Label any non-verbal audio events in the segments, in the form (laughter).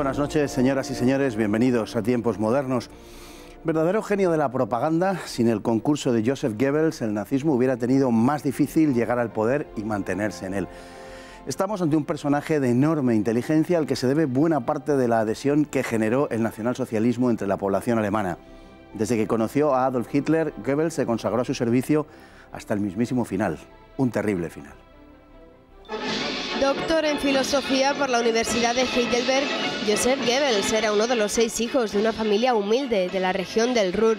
buenas noches, señoras y señores, bienvenidos a Tiempos Modernos. Verdadero genio de la propaganda, sin el concurso de Joseph Goebbels, el nazismo hubiera tenido más difícil llegar al poder y mantenerse en él. Estamos ante un personaje de enorme inteligencia al que se debe buena parte de la adhesión que generó el nacionalsocialismo entre la población alemana. Desde que conoció a Adolf Hitler, Goebbels se consagró a su servicio hasta el mismísimo final, un terrible final. Doctor en filosofía por la Universidad de Heidelberg, Joseph Goebbels era uno de los seis hijos de una familia humilde de la región del Ruhr.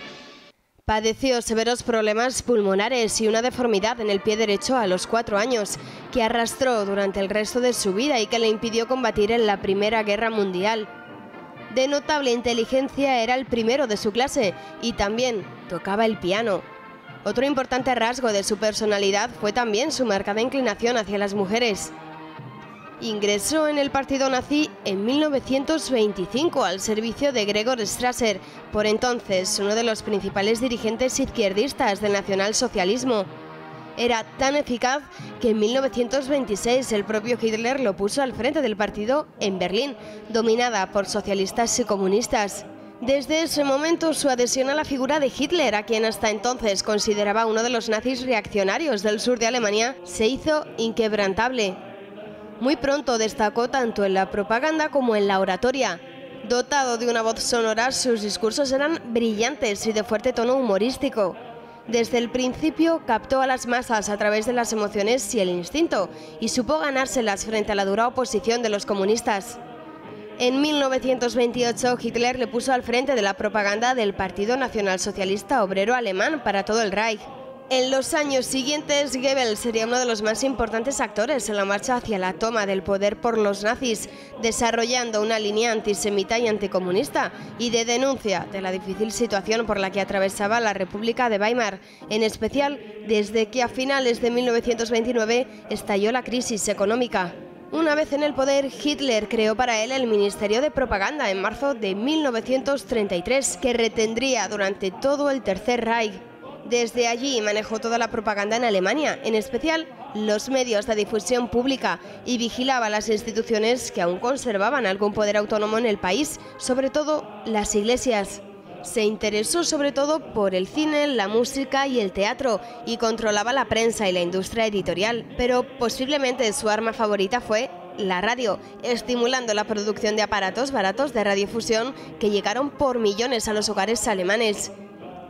Padeció severos problemas pulmonares y una deformidad en el pie derecho a los cuatro años, que arrastró durante el resto de su vida y que le impidió combatir en la Primera Guerra Mundial. De notable inteligencia era el primero de su clase y también tocaba el piano. Otro importante rasgo de su personalidad fue también su marcada inclinación hacia las mujeres. Ingresó en el partido nazi en 1925 al servicio de Gregor Strasser, por entonces uno de los principales dirigentes izquierdistas del nacionalsocialismo. Era tan eficaz que en 1926 el propio Hitler lo puso al frente del partido en Berlín, dominada por socialistas y comunistas. Desde ese momento su adhesión a la figura de Hitler, a quien hasta entonces consideraba uno de los nazis reaccionarios del sur de Alemania, se hizo inquebrantable. Muy pronto destacó tanto en la propaganda como en la oratoria. Dotado de una voz sonora, sus discursos eran brillantes y de fuerte tono humorístico. Desde el principio captó a las masas a través de las emociones y el instinto y supo ganárselas frente a la dura oposición de los comunistas. En 1928 Hitler le puso al frente de la propaganda del Partido Nacional Socialista Obrero Alemán para todo el Reich. En los años siguientes, Goebbels sería uno de los más importantes actores en la marcha hacia la toma del poder por los nazis, desarrollando una línea antisemita y anticomunista y de denuncia de la difícil situación por la que atravesaba la República de Weimar, en especial desde que a finales de 1929 estalló la crisis económica. Una vez en el poder, Hitler creó para él el Ministerio de Propaganda en marzo de 1933, que retendría durante todo el Tercer Reich desde allí manejó toda la propaganda en Alemania, en especial los medios de difusión pública, y vigilaba las instituciones que aún conservaban algún poder autónomo en el país, sobre todo las iglesias. Se interesó sobre todo por el cine, la música y el teatro y controlaba la prensa y la industria editorial, pero posiblemente su arma favorita fue la radio, estimulando la producción de aparatos baratos de radiofusión que llegaron por millones a los hogares alemanes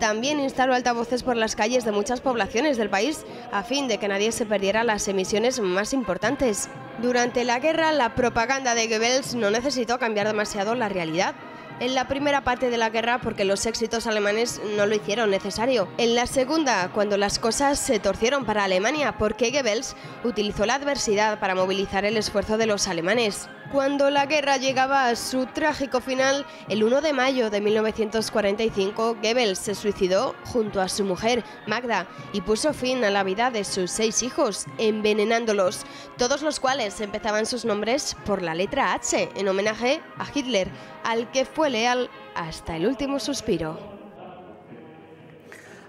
también instaló altavoces por las calles de muchas poblaciones del país a fin de que nadie se perdiera las emisiones más importantes. Durante la guerra, la propaganda de Goebbels no necesitó cambiar demasiado la realidad en la primera parte de la guerra porque los éxitos alemanes no lo hicieron necesario. En la segunda, cuando las cosas se torcieron para Alemania porque Goebbels utilizó la adversidad para movilizar el esfuerzo de los alemanes. Cuando la guerra llegaba a su trágico final, el 1 de mayo de 1945, Goebbels se suicidó junto a su mujer, Magda, y puso fin a la vida de sus seis hijos, envenenándolos, todos los cuales empezaban sus nombres por la letra H, en homenaje a Hitler, al que fue leal hasta el último suspiro.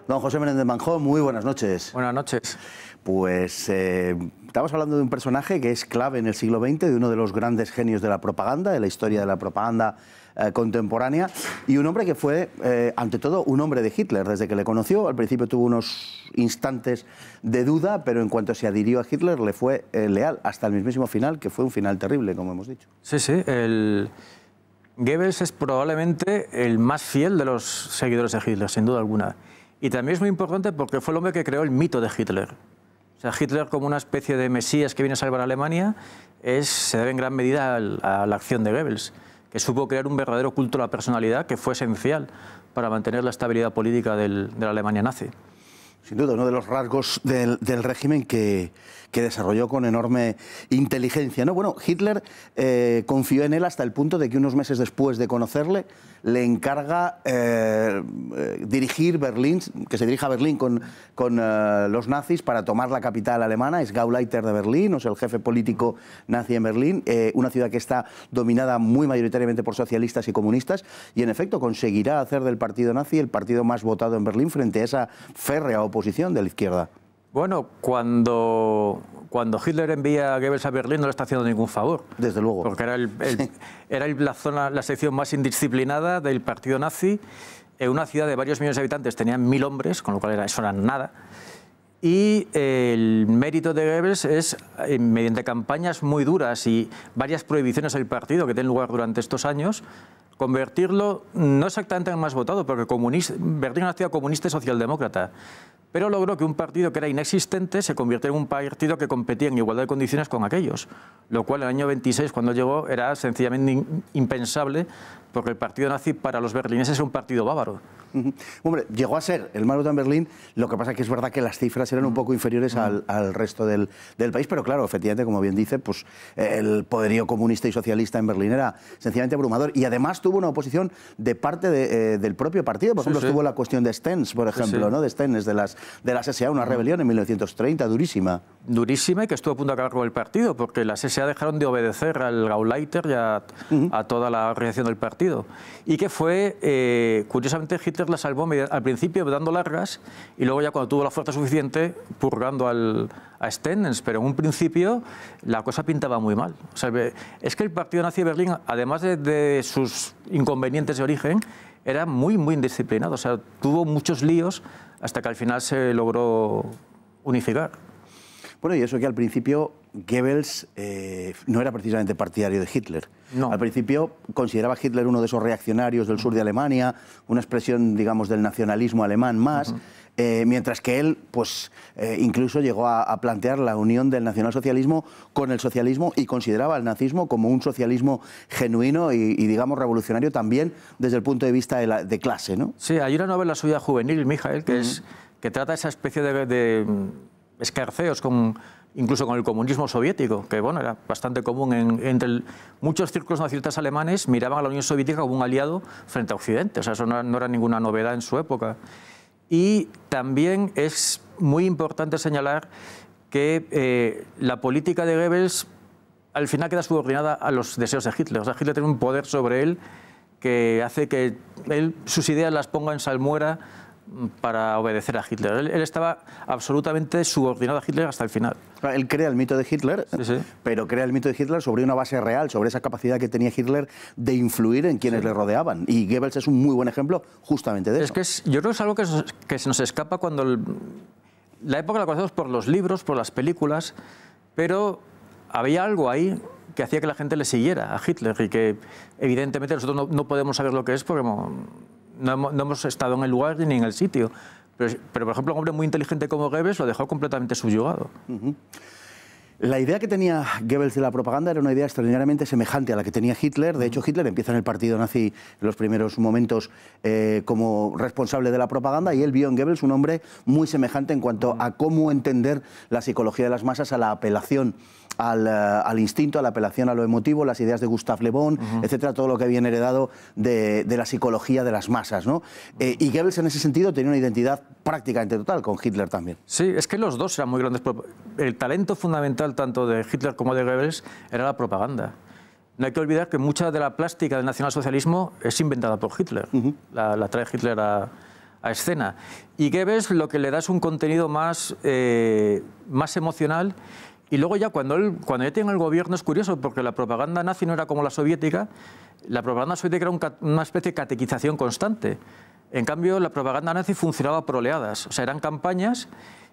Don José Menéndez Manjón, muy buenas noches. Buenas noches. Pues eh, estamos hablando de un personaje que es clave en el siglo XX, de uno de los grandes genios de la propaganda, de la historia de la propaganda eh, contemporánea, y un hombre que fue, eh, ante todo, un hombre de Hitler. Desde que le conoció, al principio tuvo unos instantes de duda, pero en cuanto se adhirió a Hitler, le fue leal hasta el mismísimo final, que fue un final terrible, como hemos dicho. Sí, sí. Goebbels es probablemente el más fiel de los seguidores de Hitler, sin duda alguna. Y también es muy importante porque fue el hombre que creó el mito de Hitler. O sea, Hitler como una especie de mesías que viene a salvar a Alemania es, se debe en gran medida a, la acción de Goebbels, que supo crear un verdadero culto a la personalidad que fue esencial para mantener la estabilidad política de la Alemania nazi. Sin duda, uno de los rasgos del, régimen que, desarrolló con enorme inteligencia. ¿no? Bueno, Hitler eh, confió en él hasta el punto de que unos meses después de conocerle le encarga eh, eh, dirigir Berlín, que se dirija a Berlín con, con los nazis para tomar la capital alemana, es Gauleiter de Berlín, o sea, el jefe político nazi en Berlín, una ciudad que está dominada muy mayoritariamente por socialistas y comunistas, y en efecto conseguirá hacer del partido nazi el partido más votado en Berlín frente a esa férrea posición de la izquierda? Bueno, cuando, cuando Hitler envía a Goebbels a Berlín no le está haciendo ningún favor. Desde luego. Porque era, el, (laughs) era la, zona, la sección más indisciplinada del partido nazi. En una ciudad de varios millones de habitantes tenían mil hombres, con lo cual era, eso era nada. Y el mérito de Goebbels es, eh, mediante campañas muy duras y varias prohibiciones al partido que tienen lugar durante estos años, convertirlo no exactamente en más votado, porque Berlín es una ciudad comunista y socialdemócrata pero logró que un partido que era inexistente se convirtiera en un partido que competía en igualdad de condiciones con aquellos, lo cual en el año 26, cuando llegó, era sencillamente impensable, porque el partido nazi para los berlineses es un partido bávaro. Hombre, llegó a ser el más en Berlín, lo que pasa que es verdad que las cifras eran un poco inferiores al, resto del, país, pero claro, efectivamente, como bien dice, pues el poderío comunista y socialista en Berlín era sencillamente abrumador y además tuvo una oposición de parte eh, del propio partido, por ejemplo, estuvo la cuestión de Stens, por ejemplo, ¿no? de Stens, de las de la SSA, una rebelión en 1930 durísima. Durísima y que estuvo a punto de acabar con el partido, porque la SSA dejaron de obedecer al Gauleiter y a, toda la organización del partido. Y que fue, eh, curiosamente, Hitler la salvó al principio dando largas y luego ya cuando tuvo la fuerza suficiente purgando al, a Stennens, pero en un principio la cosa pintaba muy mal. es que el partido nazi de Berlín, además de sus inconvenientes de origen, era muy, muy indisciplinado. O sea, tuvo muchos líos hasta que al final se logró unificar. Bueno, y eso que al principio Goebbels eh, no era precisamente partidario de Hitler. No. Al principio consideraba a Hitler uno de esos reaccionarios del sur de Alemania, una expresión, digamos, del nacionalismo alemán más. Eh, mientras que él, pues, eh, incluso llegó a, plantear la unión del nacionalsocialismo con el socialismo y consideraba el nazismo como un socialismo genuino y, digamos, revolucionario también desde el punto de vista de, clase, ¿no? Sí, hay una novela suya juvenil, Mijael, que, es, que trata esa especie de, mm, escarceos con incluso con el comunismo soviético, que bueno, era bastante común entre muchos círculos nacionalistas alemanes miraban a la Unión Soviética como un aliado frente a Occidente, o sea, eso no era ninguna novedad en su época. Y también es muy importante señalar que eh, la política de Goebbels al final queda subordinada a los deseos de Hitler. O sea, Hitler tiene un poder sobre él que hace que él sus ideas las ponga en salmuera para obedecer a Hitler. Él, estaba absolutamente subordinado a Hitler hasta el final. Él crea el mito de Hitler, pero crea el mito de Hitler sobre una base real, sobre esa capacidad que tenía Hitler de influir en quienes le rodeaban. Y Goebbels es un muy buen ejemplo justamente de es eso. Que yo creo que es algo que, se nos escapa cuando... la época la conocemos por los libros, por las películas, pero había algo ahí que hacía que la gente le siguiera a Hitler y que evidentemente nosotros no, podemos saber lo que es porque no hemos, estado en el lugar ni en el sitio. Pero, pero, por ejemplo, un hombre muy inteligente como Goebbels lo dejó completamente subyugado. La idea que tenía Goebbels de la propaganda era una idea extraordinariamente semejante a la que tenía Hitler. De hecho, Hitler empieza en el partido nazi en los primeros momentos eh, como responsable de la propaganda y él vio en Goebbels un hombre muy semejante en cuanto a cómo entender la psicología de las masas a la apelación eh, al, instinto, a la apelación a lo emotivo, las ideas de Gustave Le Bon, etcétera, todo lo que viene heredado de, la psicología de las masas. ¿no? Eh, y Goebbels en ese sentido tenía una identidad prácticamente total, con Hitler también. Sí, es que los dos eran muy grandes. El talento fundamental tanto de Hitler como de Goebbels era la propaganda. No hay que olvidar que mucha de la plástica del nacionalsocialismo es inventada por Hitler, la, trae Hitler a, escena. Y Goebbels lo que le da es un contenido más, eh, más emocional y luego ya cuando, él, cuando ya tiene el gobierno es curioso porque la propaganda nazi no era como la soviética, la propaganda soviética era una especie de catequización constante. En cambio, la propaganda nazi funcionaba proleadas, o sea, eran campañas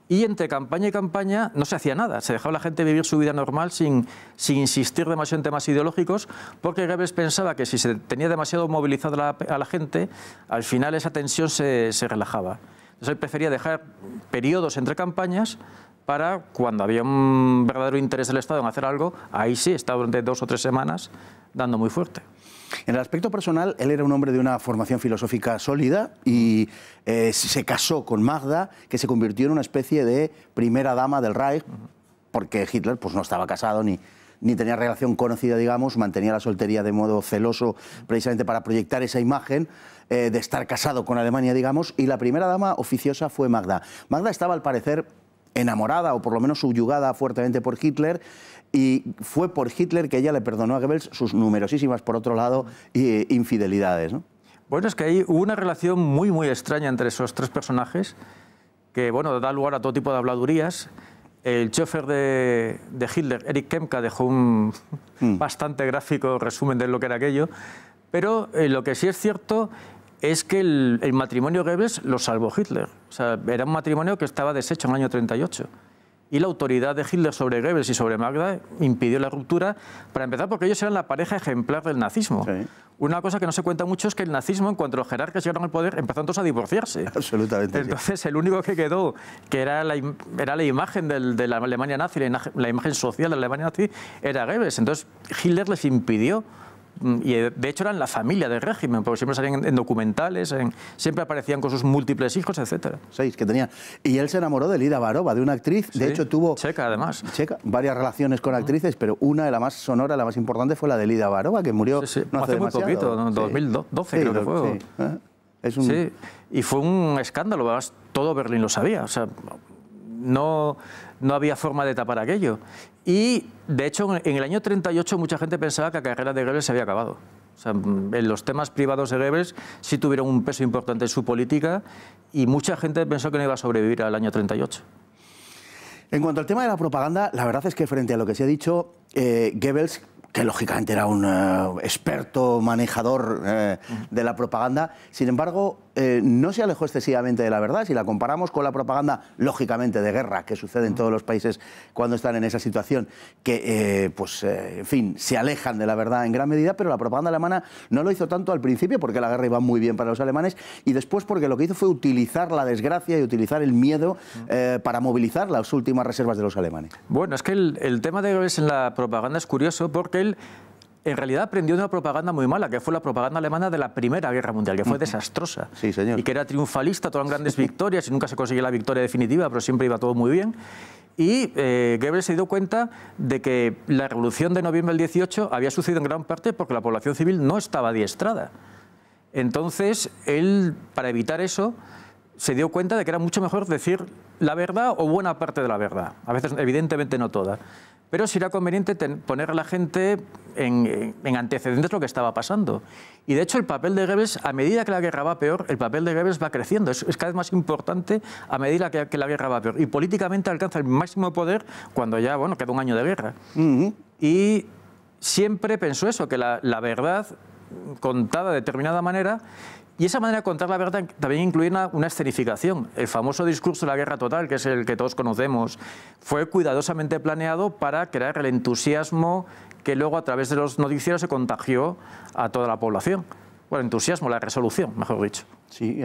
y entre campaña y campaña no se hacía nada, se dejaba la gente vivir su vida normal sin, insistir demasiado en temas ideológicos, porque Goebbels pensaba que si se tenía demasiado movilizada a la gente, al final esa tensión se relajaba. Entonces él prefería dejar periodos entre campañas para cuando había un verdadero interés del Estado en hacer algo, ahí sí, estaba durante dos o tres semanas dando muy fuerte. En el aspecto personal, él era un hombre de una formación filosófica sólida y eh, se casó con Magda, que se convirtió en una especie de primera dama del Reich, porque Hitler pues, no estaba casado ni, ni tenía relación conocida, digamos, mantenía la soltería de modo celoso precisamente para proyectar esa imagen eh, de estar casado con Alemania, digamos, y la primera dama oficiosa fue Magda. Magda estaba, al parecer, enamorada o por lo menos subyugada fuertemente por Hitler y fue por Hitler que ella le perdonó a Goebbels sus numerosísimas, por otro lado, infidelidades. ¿no? Bueno, es que hay una relación muy, muy extraña entre esos tres personajes que, bueno, da lugar a todo tipo de habladurías. El chofer de, Hitler, Eric Kemka, dejó un mm. bastante gráfico resumen de lo que era aquello, pero eh, lo que sí es cierto es que el, matrimonio Goebbels lo salvó Hitler. O era un matrimonio que estaba deshecho en el año 38 y la autoridad de Hitler sobre Goebbels y sobre Magda impidió la ruptura, para empezar porque ellos eran la pareja ejemplar del nazismo. Una cosa que no se cuenta mucho es que el nazismo, en cuanto los jerarcas llegaron al poder, empezaron todos a divorciarse. Absolutamente. Entonces, el único que quedó, que era la, imagen de la Alemania nazi, la imagen social de la Alemania nazi, era Goebbels. Entonces, Hitler les impidió Mm, y eh, de hecho eran la familia del régimen, porque siempre salían en documentales, siempre aparecían con sus múltiples hijos, etc. Seis que tenía. Y él se enamoró de Lida Barova, de una actriz, de hecho tuvo... Checa, además. Checa, varias relaciones con actrices, pero una, de las más sonora, la más importante, fue la de Lida Barova, que murió hace, muy poquito, en 2012 creo que fue. y fue un escándalo, todo Berlín lo sabía, o sea, no, no había forma de tapar aquello. Y de hecho, en el año 38 mucha gente pensaba que la carrera de Goebbels se había acabado. O sea, mm, en los temas privados de Goebbels sí tuvieron un peso importante en su política y mucha gente pensó que no iba a sobrevivir al año 38. En cuanto al tema de la propaganda, la verdad es que frente a lo que se ha dicho, eh, Goebbels, que lógicamente era un eh, experto manejador eh, de la propaganda, sin embargo, eh, no se alejó excesivamente de la verdad si la comparamos con la propaganda, lógicamente, de guerra que sucede en todos los países cuando están en esa situación, que, eh, pues, eh, en fin, se alejan de la verdad en gran medida, pero la propaganda alemana no lo hizo tanto al principio porque la guerra iba muy bien para los alemanes y después porque lo que hizo fue utilizar la desgracia y utilizar el miedo para movilizar las últimas reservas de los alemanes. Bueno, es que el, tema de en la propaganda es curioso porque él en realidad aprendió de una propaganda muy mala, que fue la propaganda alemana de la Primera Guerra Mundial, que fue desastrosa. Sí, señor. Y que era triunfalista, todas grandes victorias y nunca se conseguía la victoria definitiva, pero siempre iba todo muy bien. Y eh, Goebbels se dio cuenta de que la revolución de noviembre del 18 había sucedido en gran parte porque la población civil no estaba adiestrada. Entonces, él, para evitar eso, se dio cuenta de que era mucho mejor decir la verdad o buena parte de la verdad. A veces, evidentemente, no toda pero será conveniente poner a la gente en, antecedentes lo que estaba pasando. Y de hecho el papel de Goebbels, a medida que la guerra va peor, el papel de Goebbels va creciendo, es, cada vez más importante a medida que, la guerra va peor. Y políticamente alcanza el máximo poder cuando ya, bueno, queda un año de guerra. Y siempre pensó eso, que la, la verdad contada de determinada manera y esa manera de contar la verdad también incluye una, escenificación. El famoso discurso de la guerra total, que es el que todos conocemos, fue cuidadosamente planeado para crear el entusiasmo que luego a través de los noticieros se contagió a toda la población. Bueno, entusiasmo, la resolución, mejor dicho. Sí,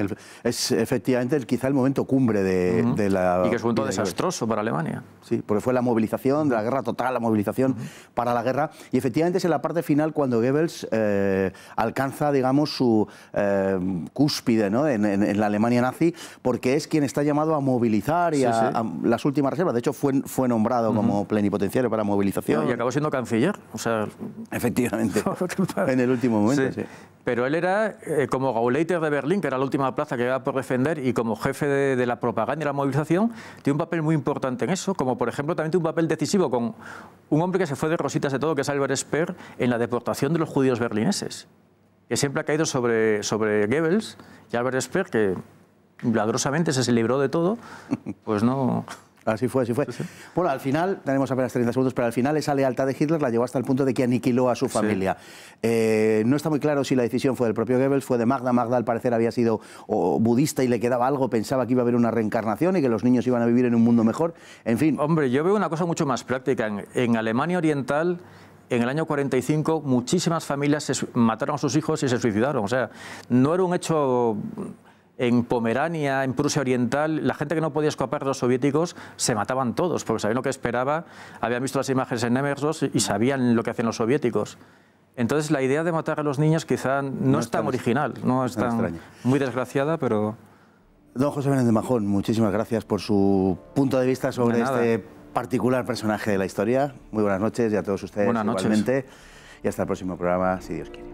es efectivamente el, quizá el momento cumbre de, la... Y que es un momento desastroso para Alemania. Sí, porque fue la movilización, de la guerra total, la movilización para la guerra. Y efectivamente es en la parte final cuando Goebbels eh, alcanza, digamos, su eh, cúspide en, la Alemania nazi, porque es quien está llamado a movilizar y a, las últimas reservas. De hecho, fue, fue nombrado como plenipotenciario para movilización. Y acabó siendo canciller. O sea... Efectivamente, (laughs) en el último momento, sí. Pero él era eh, como Gauleiter de Berlín, que era la última plaza que va por defender y como jefe de, la propaganda y la movilización tiene un papel muy importante en eso, como por ejemplo también tiene un papel decisivo con un hombre que se fue de rositas de todo, que es Albert Speer, en la deportación de los judíos berlineses, que siempre ha caído sobre, sobre Goebbels y Albert Speer, que se, se libró de todo, pues no... Así fue, así fue. Bueno, al final, tenemos apenas 30 segundos, pero al final esa lealtad de Hitler la llevó hasta el punto de que aniquiló a su familia. Eh, no está muy claro si la decisión fue del propio Goebbels, fue de Magda. Magda, al parecer, había sido budista y le quedaba algo, pensaba que iba a haber una reencarnación y que los niños iban a vivir en un mundo mejor. En fin. Hombre, yo veo una cosa mucho más práctica. En, Alemania Oriental. En el año 45 muchísimas familias se, mataron a sus hijos y se suicidaron. O sea, no era un hecho en Pomerania, en Prusia Oriental, la gente que no podía escapar de los soviéticos se mataban todos, porque sabían lo que esperaba, habían visto las imágenes en Nemersos y sabían lo que hacían los soviéticos. Entonces la idea de matar a los niños quizá no, es tan original, no es tan muy desgraciada, pero... Don José Benítez de Majón, muchísimas gracias por su punto de vista sobre este particular personaje de la historia. Muy buenas noches y a todos ustedes igualmente. Y hasta el próximo programa, si Dios quiere.